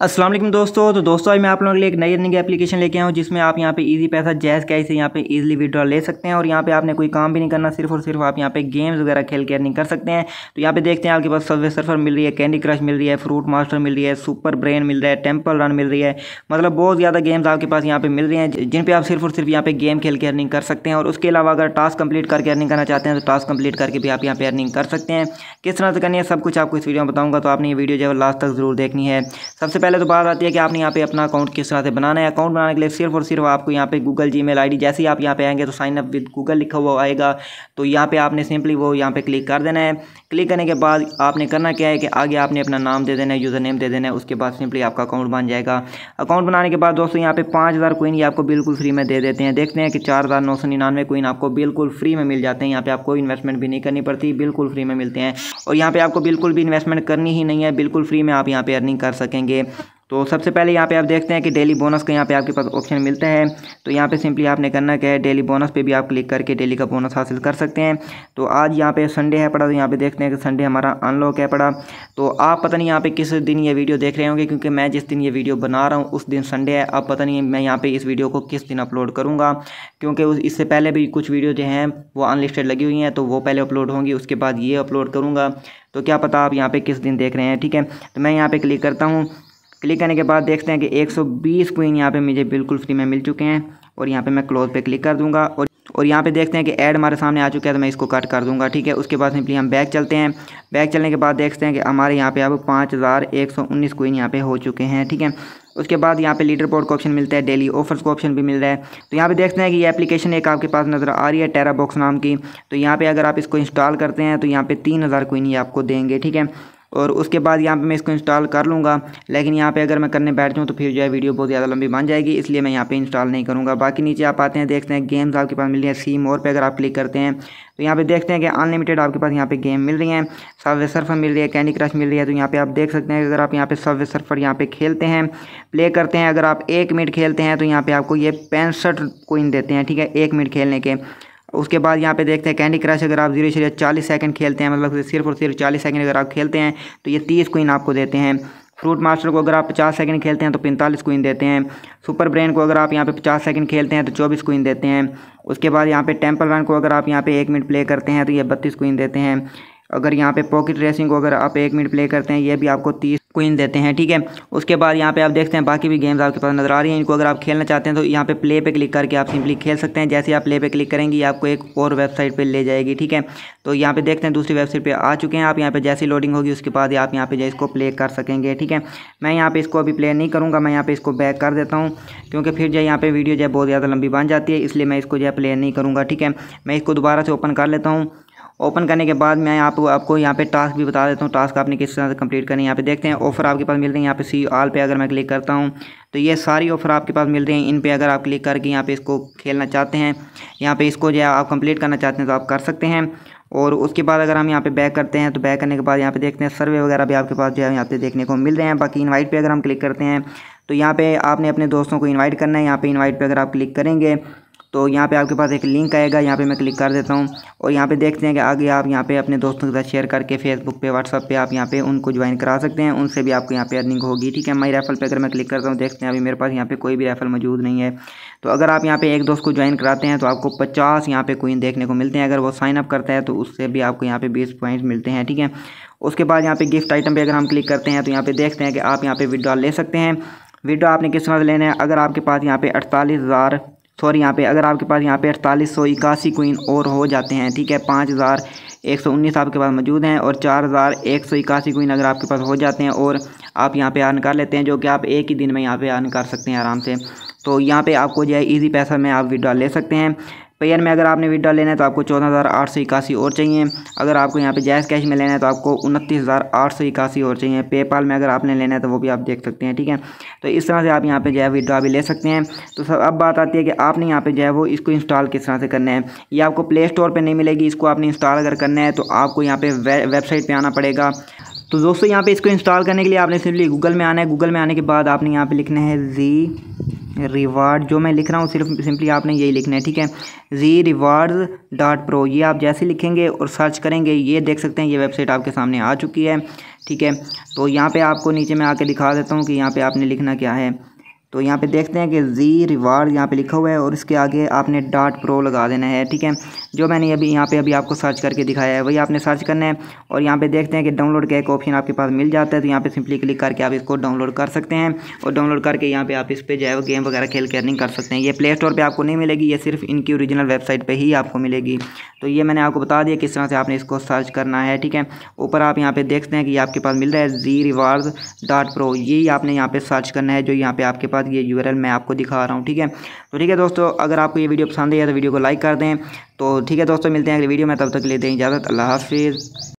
असलम दोस्तों तो दोस्तों आज मैं आप लोगों के लिए एक नई रनिंग एप्लीकेशन लेके आया हूँ जिसमें आप यहाँ पे इजी पैसा जैस कैश से यहाँ पे इजीली विड्रॉ ले सकते हैं और यहाँ पे आपने कोई काम भी नहीं करना सिर्फ और सिर्फ आप यहाँ पे गेम्स वगैरह खेल के अर्निंग कर सकते हैं तो यहाँ पे देखते हैं आपके पास सर्वे सर्फर मिल रही है कैंडी क्रश मिल रही है फ्रूट मास्टर मिल रही है सुपर ब्रेन मिल रहा है टेम्पल रन मिल रही है मतलब बहुत ज़्यादा गेम्स आपके पास यहाँ पे मिल रही हैं जिन पर आप सिर्फ और सिर्फ यहाँ पे गेम खेल के अर्निंग कर सकते हैं और उसके अलावा अगर टास्क कंप्लीट करके अर्निंग करना चाहते हैं तो टास्क कंप्लीट करके भी आप यहाँ पे अर्निंग कर सकते हैं किस तरह से करनी है सब कुछ आपको इस वीडियो में बताऊँगा तो आपने ये वीडियो जो है लास्ट तक जरूर देखनी है सबसे पहले तो बात आती है कि आपने यहाँ पे अपना अकाउंट किस तरह से बनाना है अकाउंट बनाने के लिए सिर्फ और सिर्फ आपको यहाँ पे गूगल जी मेल जैसे ही आप यहाँ पे आएंगे तो साइन अप विद गूगल लिखा हुआ आएगा तो यहाँ पे आपने सिंपली वो यहाँ पे क्लिक कर देना है क्लिक करने के बाद आपने करना क्या है कि आगे आपने अपना नाम दे देना है यूज़र नेम दे देना है उसके बाद सिंपली आपका अकाउंट बन जाएगा अकाउंट बनाने के बाद दोस्तों यहाँ पे पाँच हज़ार कोइन ये आपको बिल्कुल फ्री में दे देते हैं देखते हैं कि चार हज़ार नौ सौ निन्यानवे कोइन आपको बिल्कुल फ्री में मिल जाते हैं यहाँ पर आपको इन्वेस्टमेंट भी नहीं करनी पड़ती बिल्कुल फ्री में मिलते हैं और यहाँ पर आपको बिल्कुल भी इन्वेस्टमेंट करनी ही नहीं है बिल्कुल फ्री में आप यहाँ पर अर्निंग कर सकेंगे तो सबसे पहले यहाँ पे आप देखते हैं कि डेली बोनस का यहाँ पे आपके पास ऑप्शन मिलता है तो यहाँ पे सिंपली आपने करना क्या है डेली बोनस पे भी आप क्लिक करके डेली का बोनस हासिल कर सकते हैं तो आज यहाँ पे संडे है पड़ा तो यहाँ पे देखते हैं कि संडे हमारा अनलॉक है पड़ा तो आप पता नहीं यहाँ पे किस दिन ये वीडियो देख रहे होंगे क्योंकि मैं जिस दिन ये वीडियो बना रहा हूँ उस दिन संडे है अब पता नहीं मैं यहाँ पर इस वीडियो को किस दिन अपलोड करूँगा क्योंकि इससे पहले भी कुछ वीडियो जो हैं वो अनलिस्टेड लगी हुई हैं तो वो पहले अपलोड होंगी उसके बाद ये अपलोड करूँगा तो क्या पता आप यहाँ पे किस दिन देख रहे हैं ठीक है तो मैं यहाँ पे क्लिक करता हूँ क्लिक करने के बाद देखते हैं कि 120 क्वीन यहाँ पे मुझे बिल्कुल फ्री में मिल चुके हैं और यहाँ पे मैं क्लोज पे क्लिक कर दूंगा और और यहाँ पे देखते हैं कि ऐड हमारे सामने आ चुका है तो मैं इसको कट कर दूंगा ठीक है उसके बाद सिंपली हम बैक चलते हैं बैक चलने के बाद देखते हैं कि हमारे यहाँ पे अब पाँच हज़ार एक सौ उन्नीस कोइन यहाँ पे हो चुके हैं ठीक है उसके बाद यहाँ पे लीडर बोर्ड का ऑप्शन मिलता है डेली ऑफर्स का ऑप्शन भी मिल रहा है तो यहाँ पे देखते हैं कि ये एप्लीकेशन एक आपके पास नज़र आ रही है टेरा बॉक्स नाम की तो यहाँ पे अगर आप इसको इंस्टॉल करते हैं तो यहाँ पे तीन हज़ार क्वीन ही आपको देंगे ठीक है और उसके बाद यहाँ पे मैं इसको इंस्टॉल कर लूँगा लेकिन यहाँ पे अगर मैं करने बैठ जाऊँ तो फिर जो है वीडियो बहुत ज़्यादा लंबी बन जाएगी इसलिए मैं यहाँ पे इंस्टॉल नहीं करूँगा बाकी नीचे आप आते हैं देखते हैं गेम्स आपके पास मिल रही है सी मोर पर अगर आप क्लिक करते हैं तो यहाँ पे देखते हैं कि अनलिमिटेड आपके पास यहाँ पे गेम मिल रही हैं सर्वे सर्फर मिल रही है कैंडी क्रश मिल रही है तो यहाँ पे आप देख सकते हैं अगर आप यहाँ पे सर्वे सर्फर यहाँ पे खेलते हैं प्ले करते हैं अगर आप एक मिनट खेलते हैं तो यहाँ पे आपको ये पैंसठ कोइन देते हैं ठीक है एक मिनट खेलने के उसके बाद यहाँ पे देखते हैं कैंडी क्रश अगर आप जीरो से चालीस सेकंड खेलते हैं मतलब सिर्फ और सिर्फ चालीस सेकंड अगर आप खेलते हैं तो ये तीस कोइन आपको देते हैं फ्रूट मास्टर को अगर आप पचास सेकंड खेलते हैं तो पैंतालीस कोइन देते हैं सुपर ब्रेन को अगर आप यहाँ पे पचास सेकंड खेलते हैं तो चौबीस कोइन देते हैं उसके बाद यहाँ पे टेम्पल रन को अगर आप यहाँ पे एक मिनट प्ले करते हैं तो ये बत्तीस कोइन देते हैं अगर यहाँ पे पॉकेट रेसिंग को अगर आप एक मिनट प्ले करते हैं ये भी आपको तीस क्वीन देते हैं ठीक है उसके बाद यहाँ पे आप देखते हैं बाकी भी गेम्स आपके पास नज़र आ रही हैं इनको अगर आप खेलना चाहते हैं तो यहाँ पे प्ले पे क्लिक करके आप सिंपली खेल सकते हैं जैसे आप प्ले पे क्लिक करेंगे आपको एक और वेबसाइट पे ले जाएगी ठीक है तो यहाँ पे देखते हैं दूसरी वेबसाइट पर आ चुके हैं आप यहाँ पर जैसी लोडिंग होगी उसके बाद आप यहाँ पे जो इसको प्ले कर सकेंगे ठीक है मैं यहाँ पर इसको अभी प्ले नहीं करूँगा मैं यहाँ पर इसको बैक कर देता हूँ क्योंकि फिर जो यहाँ पर वीडियो जो है बहुत ज़्यादा लंबी बन जाती है इसलिए मैं इसको जो है प्ले नहीं करूँगा ठीक है मैं इसको दोबारा से ओपन कर लेता हूँ ओपन करने के बाद मैं आपको आपको यहाँ पे टास्क भी बता देता हूँ टास्क आपने किस तरह से कंप्लीट करनी है यहाँ पे देखते हैं ऑफर आपके पास मिल रही है यहाँ पे सी ऑल पे अगर मैं क्लिक करता हूँ तो ये सारी ऑफर आपके पास मिल रही हैं इन पे अगर आप क्लिक करके यहाँ पे इसको खेलना चाहते हैं यहाँ पे इसको जो है आप कंप्लीट करना चाहते हैं तो आप कर सकते हैं और उसके बाद अगर हम यहाँ पे बैक करते हैं तो बैक करने के बाद यहाँ पे देखते हैं सर्वे वगैरह भी आपके पास जो है यहाँ पे देखने को मिल रहे हैं बाकी इनवाइट पे अगर हम क्लिक करते हैं तो यहाँ पे आपने अपने दोस्तों को इन्वाइट करना है यहाँ पे इन्वाइट पर अगर आप क्लिक करेंगे तो यहाँ पे आपके पास एक लिंक आएगा यहाँ पे मैं क्लिक कर देता हूँ और यहाँ पे देखते हैं कि आगे आप यहाँ पे अपने दोस्तों के साथ शेयर करके फेसबुक पे व्हाट्सअप पे आप यहाँ पे उनको ज्वाइन करा सकते हैं उनसे भी आपको यहाँ पे अर्निंग होगी ठीक है माई रेफल पे अगर मैं क्लिक करता हूँ देखते हैं अभी मेरे पास यहाँ पे कोई भी रेफल मौजूद नहीं है तो अगर आप यहाँ पे एक दोस्त को ज्वाइन कराते हैं तो आपको पचास यहाँ पे कोइन देखने को मिलते हैं अगर वो साइन अप करता है तो उससे भी आपको यहाँ पे बीस पॉइंट मिलते हैं ठीक है उसके बाद यहाँ पे गिफ्ट आइटम पर अगर हम क्लिक करते हैं तो यहाँ पे देखते हैं कि आप यहाँ पे विड्रॉल ले सकते हैं विड्रॉ आपने किस तरह से लेना है अगर आपके पास यहाँ पे अड़तालीस हज़ार सॉरी तो यहाँ पे अगर आपके पास यहाँ पे अड़तालीस सौ इक्यासी कोइन और हो जाते हैं ठीक है पाँच हज़ार एक सौ उन्नीस आपके पास मौजूद हैं और चार हज़ार एक सौ इक्यासी कोइन अगर आपके पास हो जाते हैं और आप यहाँ पे अर्न कर लेते हैं जो कि आप एक ही दिन में यहाँ पे अर्न कर सकते हैं आराम से तो यहाँ पे आपको जो है ईजी पैसा में आप विड्रॉ ले सकते हैं पेयर तो में अगर आपने विड्रा लेना है तो आपको चौदह हज़ार आठ सौ इक्यासी और चाहिए अगर आपको यहाँ पे जैस कैश में लेना है तो आपको उनतीस हज़ार आठ सौ इक्यासी और चाहिए पेपाल में अगर आपने लेना है तो वो भी आप देख सकते हैं ठीक है तो इस तरह से आप यहाँ पे जो है विड्रा भी ले सकते हैं तो सर अब बात आती है कि आपने यहाँ पे जो है वो इसको इंस्टॉल किस तरह से करना है ये आपको प्ले स्टोर पर नहीं मिलेगी इसको आपने इंस्टॉल अगर करना है तो आपको यहाँ पर वेबसाइट पर आना पड़ेगा तो दोस्तों यहाँ पे इसको इंस्टॉल करने के लिए आपने सिंपली गूगल में आना है गूगल में आने के बाद आपने यहाँ पे लिखना है जी रिवार्ड जो मैं लिख रहा हूँ सिर्फ सिंपली आपने यही लिखना है ठीक है जी रिवार्ड डॉट प्रो ये आप जैसे लिखेंगे और सर्च करेंगे ये देख सकते हैं ये वेबसाइट आपके सामने आ चुकी है ठीक है तो यहाँ पे आपको नीचे मैं आके दिखा देता हूँ कि यहाँ पे आपने लिखना क्या है तो यहाँ पे देखते हैं कि जी रिवार्ड यहाँ पे लिखा हुआ है और इसके आगे आपने डॉट प्रो लगा देना है ठीक है जो मैंने अभी यहाँ पे अभी आपको सर्च करके दिखाया है वही आपने सर्च करना है और यहाँ पे देखते हैं कि डाउनलोड का एक ऑप्शन आपके पास मिल जाता है तो यहाँ पे सिंपली क्लिक करके आप इसको डाउनलोड कर सकते हैं और डाउनलोड करके यहाँ पर आप इस पर जो है वो गेम वगैरह खेल के अर्निंग कर सकते हैं ये प्ले स्टोर पर आपको नहीं मिलेगी ये सिर्फ इनकी ओरिजिनल वेबसाइट पर ही आपको मिलेगी तो ये मैंने आपको बता दिया किस तरह से आपने इसको सर्च करना है ठीक है ऊपर आप यहाँ पर देखते हैं कि आपके पास मिल रहा है जी रिवार्ड डॉट प्रो यही आपने यहाँ पर सर्च करना है जो यहाँ पर आपके पास बाद ये यू मैं आपको दिखा रहा हूँ ठीक है तो ठीक है दोस्तों अगर आपको ये वीडियो पसंद है तो वीडियो को लाइक कर दें तो ठीक है दोस्तों मिलते हैं अगले वीडियो में तब तक लेते हैं इजाज़त अल्लाह हाफिज़